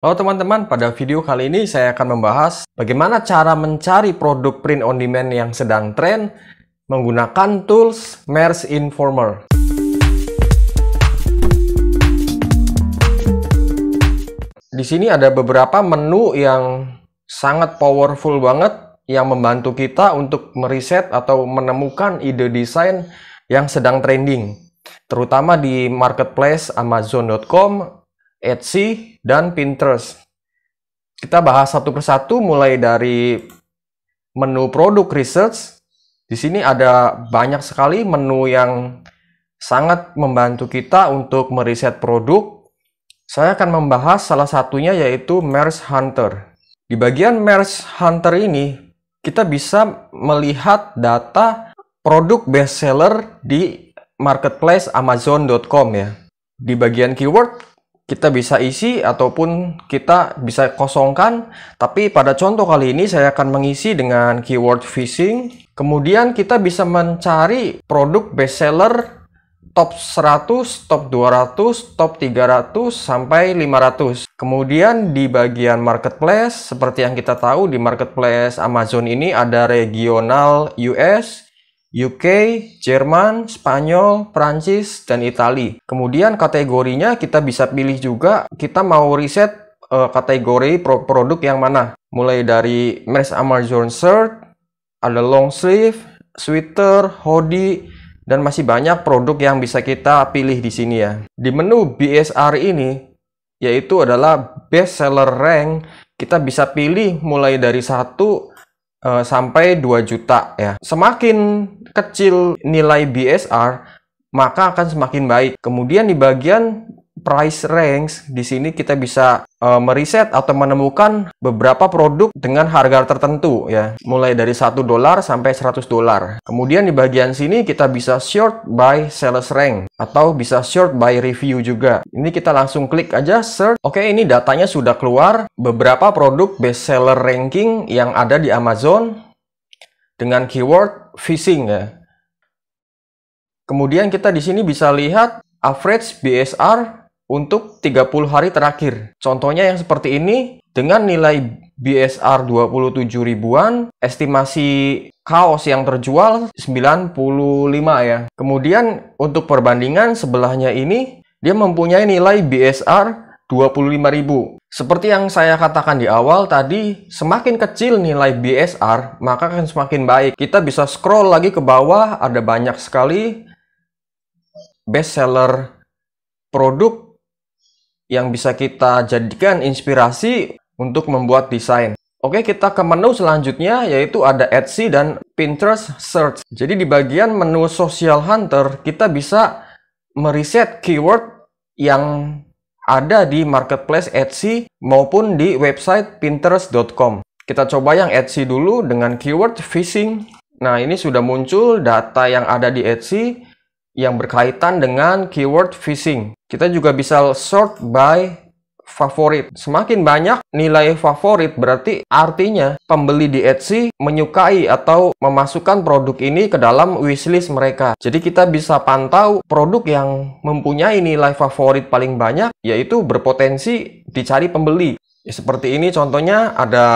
Halo teman-teman, pada video kali ini saya akan membahas bagaimana cara mencari produk print on demand yang sedang tren menggunakan tools Mers Informer. Di sini ada beberapa menu yang sangat powerful banget yang membantu kita untuk meriset atau menemukan ide desain yang sedang trending terutama di marketplace amazon.com Etsy, dan Pinterest. Kita bahas satu persatu mulai dari menu produk research. Di sini ada banyak sekali menu yang sangat membantu kita untuk meriset produk. Saya akan membahas salah satunya yaitu Merge Hunter. Di bagian Merge Hunter ini, kita bisa melihat data produk bestseller di marketplace amazon.com ya. Di bagian keyword, kita bisa isi ataupun kita bisa kosongkan. Tapi pada contoh kali ini saya akan mengisi dengan keyword phishing. Kemudian kita bisa mencari produk bestseller top 100, top 200, top 300, sampai 500. Kemudian di bagian marketplace, seperti yang kita tahu di marketplace Amazon ini ada regional US, UK, Jerman, Spanyol, Prancis, dan Italia. Kemudian kategorinya kita bisa pilih juga kita mau riset uh, kategori pro produk yang mana. Mulai dari mesh Amazon shirt, ada long sleeve, sweater, hoodie, dan masih banyak produk yang bisa kita pilih di sini ya. Di menu BSR ini yaitu adalah best seller rank, kita bisa pilih mulai dari 1 uh, sampai 2 juta ya. Semakin kecil nilai BSR, maka akan semakin baik. Kemudian di bagian price range di sini kita bisa uh, eh, meriset atau menemukan beberapa produk dengan harga tertentu ya mulai dari 1 dolar sampai 100 dolar kemudian di bagian sini kita bisa short by sales rank atau bisa short by review juga ini kita langsung klik aja search oke ini datanya sudah keluar beberapa produk best seller ranking yang ada di Amazon dengan keyword phishing ya kemudian kita di sini bisa lihat average BSR untuk 30 hari terakhir. Contohnya yang seperti ini dengan nilai BSR 27 ribuan, estimasi kaos yang terjual 95 ya. Kemudian untuk perbandingan sebelahnya ini dia mempunyai nilai BSR ribu. Seperti yang saya katakan di awal tadi, semakin kecil nilai BSR, maka akan semakin baik. Kita bisa scroll lagi ke bawah, ada banyak sekali bestseller produk yang bisa kita jadikan inspirasi untuk membuat desain. Oke, kita ke menu selanjutnya yaitu ada Etsy dan Pinterest Search. Jadi di bagian menu Social Hunter, kita bisa meriset keyword yang ada di marketplace Etsy maupun di website pinterest.com. Kita coba yang Etsy dulu dengan keyword fishing. Nah, ini sudah muncul data yang ada di Etsy yang berkaitan dengan keyword phishing. Kita juga bisa sort by favorit. Semakin banyak nilai favorit berarti artinya pembeli di Etsy menyukai atau memasukkan produk ini ke dalam wishlist mereka. Jadi kita bisa pantau produk yang mempunyai nilai favorit paling banyak yaitu berpotensi dicari pembeli. Ya, seperti ini contohnya ada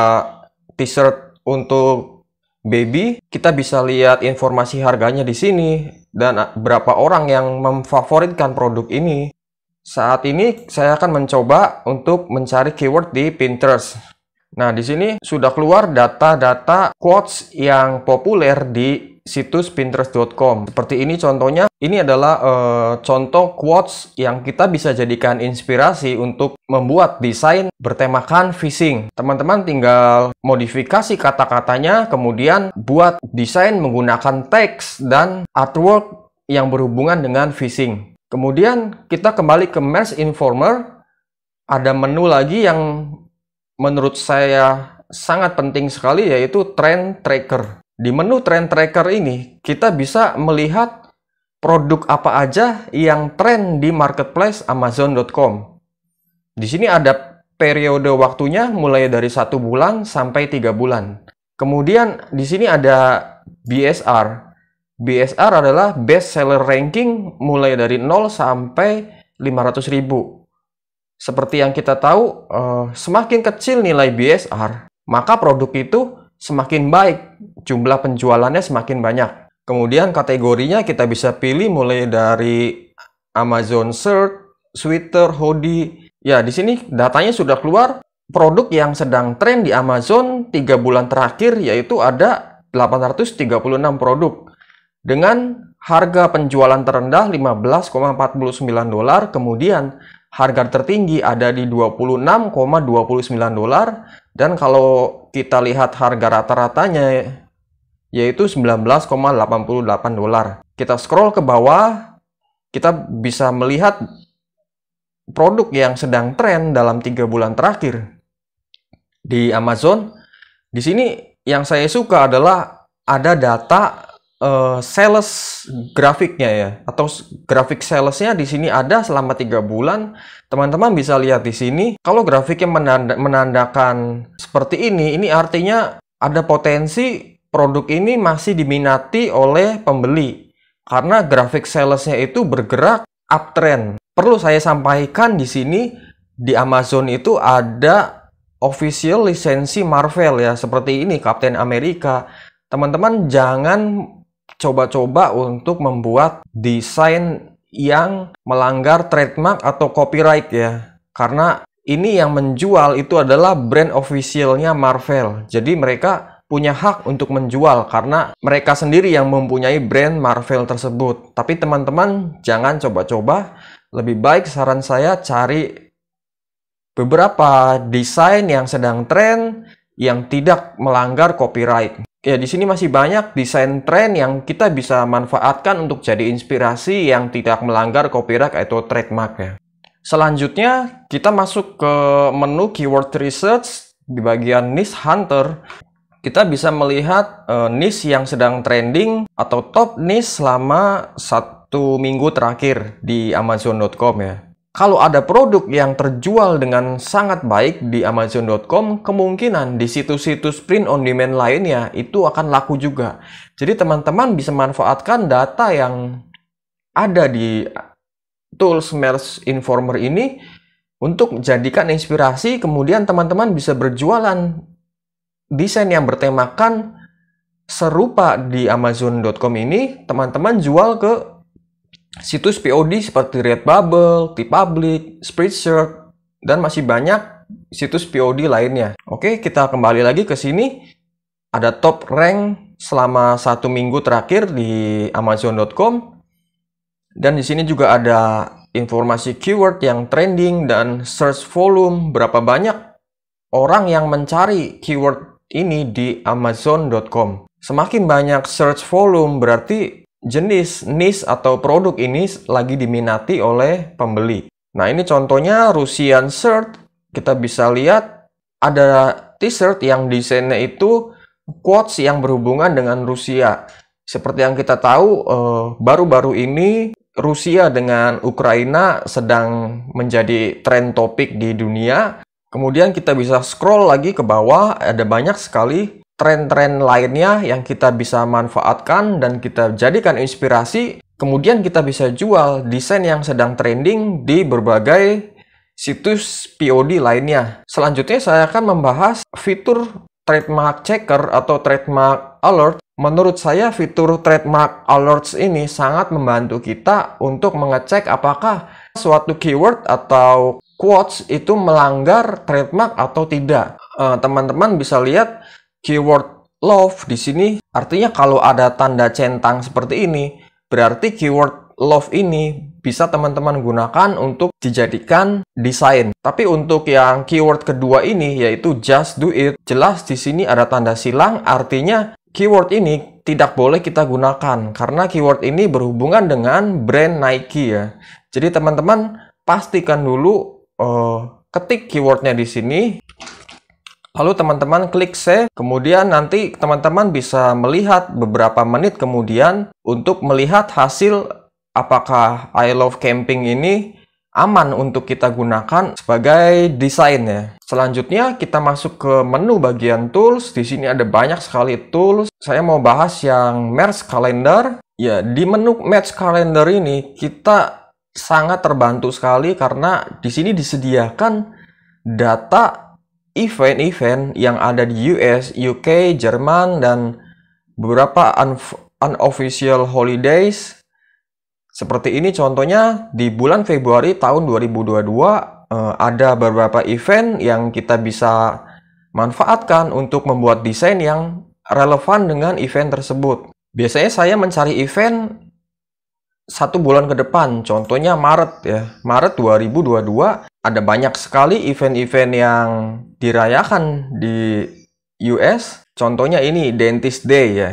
t-shirt untuk baby, kita bisa lihat informasi harganya di sini dan ah, berapa orang yang memfavoritkan produk ini. Saat ini saya akan mencoba untuk mencari keyword di Pinterest. Nah, di sini sudah keluar data-data quotes yang populer di situs pinterest.com. Seperti ini contohnya, ini adalah uh, contoh quotes yang kita bisa jadikan inspirasi untuk membuat desain bertemakan fishing. Teman-teman tinggal modifikasi kata-katanya, kemudian buat desain menggunakan teks dan artwork yang berhubungan dengan fishing. Kemudian kita kembali ke Mass Informer, ada menu lagi yang menurut saya sangat penting sekali yaitu trend tracker. Di menu trend tracker ini, kita bisa melihat produk apa aja yang trend di marketplace amazon.com. Di sini ada periode waktunya mulai dari satu bulan sampai tiga bulan. Kemudian di sini ada BSR. BSR adalah best seller ranking mulai dari 0 sampai 500 ribu. Seperti yang kita tahu, eh, semakin kecil nilai BSR, maka produk itu semakin baik, jumlah penjualannya semakin banyak. Kemudian kategorinya kita bisa pilih mulai dari Amazon Search, sweater, Hoodie. Ya, di sini datanya sudah keluar. Produk yang sedang tren di Amazon 3 bulan terakhir yaitu ada 836 produk dengan harga penjualan terendah 15,49 dolar, kemudian harga tertinggi ada di 26,29 dolar dan kalau kita lihat harga rata-ratanya yaitu 19,88 dolar. Kita scroll ke bawah, kita bisa melihat produk yang sedang tren dalam tiga bulan terakhir di Amazon. Di sini yang saya suka adalah ada data Eh, sales hmm. grafiknya ya atau grafik salesnya di sini ada selama tiga bulan teman-teman bisa lihat di sini kalau grafiknya menanda menandakan seperti ini ini artinya ada potensi produk ini masih diminati oleh pembeli karena grafik salesnya itu bergerak uptrend perlu saya sampaikan di sini di Amazon itu ada official lisensi Marvel ya seperti ini Captain America teman-teman jangan coba-coba untuk membuat desain yang melanggar trademark atau copyright ya. Karena ini yang menjual itu adalah brand officialnya Marvel. Jadi mereka punya hak untuk menjual karena mereka sendiri yang mempunyai brand Marvel tersebut. Tapi teman-teman jangan coba-coba. Lebih baik saran saya cari beberapa desain yang sedang tren yang tidak melanggar copyright ya di sini masih banyak desain tren yang kita bisa manfaatkan untuk jadi inspirasi yang tidak melanggar copyright atau trademark ya. Selanjutnya kita masuk ke menu keyword research di bagian niche hunter. Kita bisa melihat uh, niche yang sedang trending atau top niche selama satu minggu terakhir di Amazon.com ya. Kalau ada produk yang terjual dengan sangat baik di Amazon.com, kemungkinan di situs-situs print on demand lainnya itu akan laku juga. Jadi teman-teman bisa manfaatkan data yang ada di tools Merch Informer ini untuk jadikan inspirasi, kemudian teman-teman bisa berjualan desain yang bertemakan serupa di Amazon.com ini, teman-teman jual ke Situs POD seperti Redbubble, TeePublic, Spreadshirt, dan masih banyak situs POD lainnya. Oke, kita kembali lagi ke sini. Ada top rank selama satu minggu terakhir di Amazon.com. Dan di sini juga ada informasi keyword yang trending dan search volume berapa banyak orang yang mencari keyword ini di Amazon.com. Semakin banyak search volume berarti jenis niche atau produk ini lagi diminati oleh pembeli. Nah, ini contohnya Russian shirt. Kita bisa lihat ada t-shirt yang desainnya itu quotes yang berhubungan dengan Rusia. Seperti yang kita tahu, eh, baru-baru ini Rusia dengan Ukraina sedang menjadi tren topik di dunia. Kemudian kita bisa scroll lagi ke bawah, ada banyak sekali tren-tren lainnya yang kita bisa manfaatkan dan kita jadikan inspirasi, kemudian kita bisa jual desain yang sedang trending di berbagai situs POD lainnya. Selanjutnya saya akan membahas fitur trademark checker atau trademark alert. Menurut saya fitur trademark alerts ini sangat membantu kita untuk mengecek apakah suatu keyword atau quotes itu melanggar trademark atau tidak. Eh, teman-teman bisa lihat Keyword love di sini artinya kalau ada tanda centang seperti ini, berarti keyword love ini bisa teman-teman gunakan untuk dijadikan desain. Tapi untuk yang keyword kedua ini yaitu just do it, jelas di sini ada tanda silang artinya keyword ini tidak boleh kita gunakan karena keyword ini berhubungan dengan brand Nike ya. Jadi teman-teman pastikan dulu uh, ketik keywordnya di sini Lalu teman-teman klik save, kemudian nanti teman-teman bisa melihat beberapa menit kemudian untuk melihat hasil apakah I Love Camping ini aman untuk kita gunakan sebagai desainnya. Selanjutnya kita masuk ke menu bagian tools. Di sini ada banyak sekali tools. Saya mau bahas yang merge calendar. Ya, di menu Merge calendar ini kita sangat terbantu sekali karena di sini disediakan data event-event yang ada di US, UK, Jerman, dan beberapa unofficial holidays. Seperti ini contohnya di bulan Februari tahun 2022 eh, ada beberapa event yang kita bisa manfaatkan untuk membuat desain yang relevan dengan event tersebut. Biasanya saya mencari event satu bulan ke depan, contohnya Maret ya. Maret 2022 ada banyak sekali event-event yang dirayakan di US. Contohnya ini Dentist Day ya.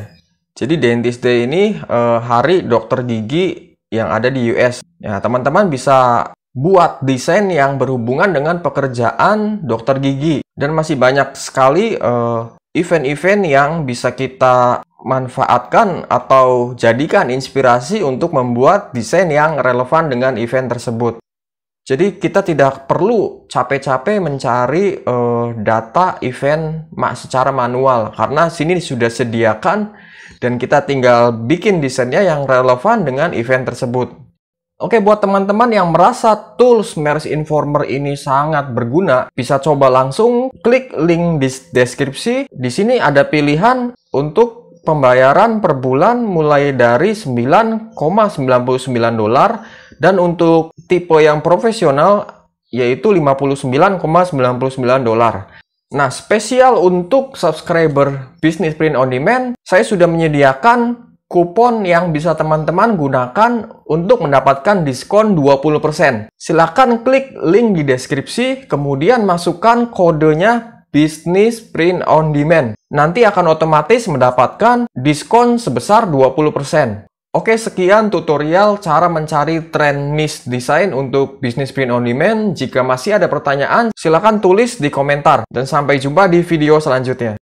Jadi Dentist Day ini eh, hari dokter gigi yang ada di US. Ya, teman-teman bisa buat desain yang berhubungan dengan pekerjaan dokter gigi dan masih banyak sekali eh, event-event eh, yang bisa kita manfaatkan atau jadikan inspirasi untuk membuat desain yang relevan dengan event tersebut. Jadi kita tidak perlu capek-capek mencari uh, data event secara manual karena sini sudah sediakan dan kita tinggal bikin desainnya yang relevan dengan event tersebut. Oke, buat teman-teman yang merasa tools Merge Informer ini sangat berguna, bisa coba langsung klik link di deskripsi. Di sini ada pilihan untuk pembayaran per bulan mulai dari 9,99 dolar dan untuk tipe yang profesional yaitu 59,99 dolar. Nah, spesial untuk subscriber Business Print On Demand, saya sudah menyediakan kupon yang bisa teman-teman gunakan untuk mendapatkan diskon 20%. Silahkan klik link di deskripsi, kemudian masukkan kodenya Business Print On Demand. Nanti akan otomatis mendapatkan diskon sebesar 20%. Oke, sekian tutorial cara mencari trend niche design untuk bisnis print on demand. Jika masih ada pertanyaan, silakan tulis di komentar. Dan sampai jumpa di video selanjutnya.